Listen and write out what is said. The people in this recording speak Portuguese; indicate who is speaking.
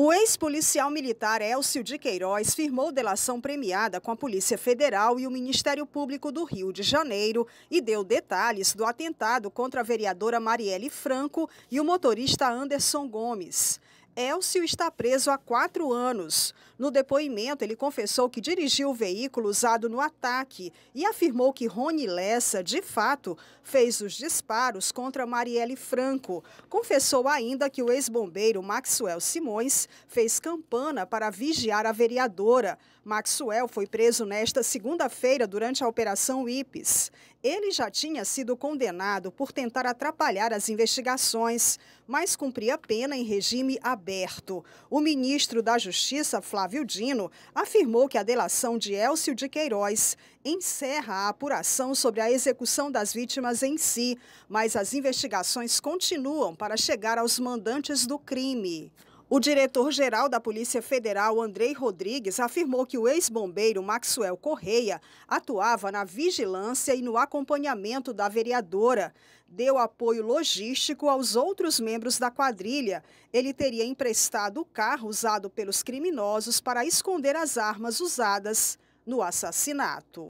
Speaker 1: O ex-policial militar Elcio de Queiroz firmou delação premiada com a Polícia Federal e o Ministério Público do Rio de Janeiro e deu detalhes do atentado contra a vereadora Marielle Franco e o motorista Anderson Gomes. Elcio está preso há quatro anos. No depoimento, ele confessou que dirigiu o veículo usado no ataque e afirmou que Rony Lessa, de fato, fez os disparos contra Marielle Franco. Confessou ainda que o ex-bombeiro Maxwell Simões fez campana para vigiar a vereadora. Maxwell foi preso nesta segunda-feira durante a Operação IPES. Ele já tinha sido condenado por tentar atrapalhar as investigações, mas cumpria pena em regime aberto aberto. O ministro da Justiça, Flávio Dino, afirmou que a delação de Elcio de Queiroz encerra a apuração sobre a execução das vítimas em si, mas as investigações continuam para chegar aos mandantes do crime. O diretor-geral da Polícia Federal, Andrei Rodrigues, afirmou que o ex-bombeiro Maxwell Correia atuava na vigilância e no acompanhamento da vereadora. Deu apoio logístico aos outros membros da quadrilha. Ele teria emprestado o carro usado pelos criminosos para esconder as armas usadas no assassinato.